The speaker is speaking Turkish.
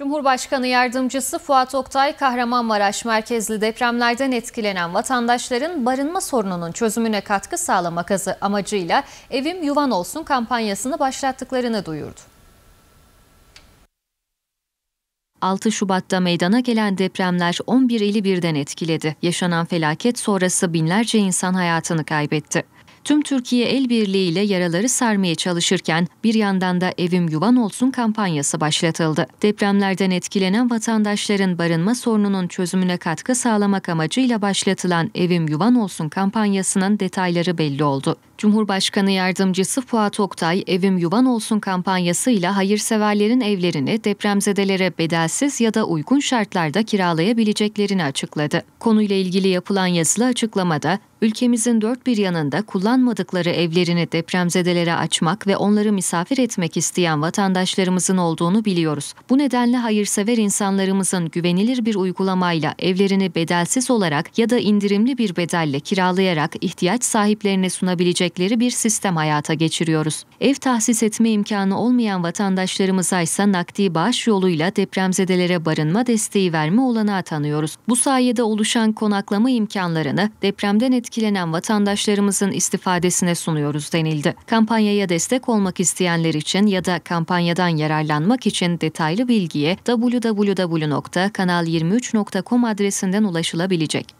Cumhurbaşkanı Yardımcısı Fuat Oktay, Kahramanmaraş merkezli depremlerden etkilenen vatandaşların barınma sorununun çözümüne katkı sağlamak amacıyla Evim Yuvan Olsun kampanyasını başlattıklarını duyurdu. 6 Şubat'ta meydana gelen depremler 11 ili birden etkiledi. Yaşanan felaket sonrası binlerce insan hayatını kaybetti. Tüm Türkiye el birliğiyle yaraları sarmaya çalışırken bir yandan da evim yuvan olsun kampanyası başlatıldı. Depremlerden etkilenen vatandaşların barınma sorununun çözümüne katkı sağlamak amacıyla başlatılan Evim Yuvan Olsun kampanyasının detayları belli oldu. Cumhurbaşkanı Yardımcısı Fuat Oktay, Evim Yuvan Olsun kampanyasıyla hayırseverlerin evlerini depremzedelere bedelsiz ya da uygun şartlarda kiralayabileceklerini açıkladı. Konuyla ilgili yapılan yazılı açıklamada, ülkemizin dört bir yanında kullanmadıkları evlerini depremzedelere açmak ve onları misafir etmek isteyen vatandaşlarımızın olduğunu biliyoruz. Bu nedenle hayırsever insanlarımızın güvenilir bir uygulamayla evlerini bedelsiz olarak ya da indirimli bir bedelle kiralayarak ihtiyaç sahiplerine sunabilecek verecekleri bir sistem hayata geçiriyoruz. Ev tahsis etme imkanı olmayan vatandaşlarımıza ise nakdi bağış yoluyla depremzedelere barınma desteği verme olanağı tanıyoruz. Bu sayede oluşan konaklama imkanlarını depremden etkilenen vatandaşlarımızın istifadesine sunuyoruz denildi. Kampanyaya destek olmak isteyenler için ya da kampanyadan yararlanmak için detaylı bilgiye www.kanal23.com adresinden ulaşılabilecek.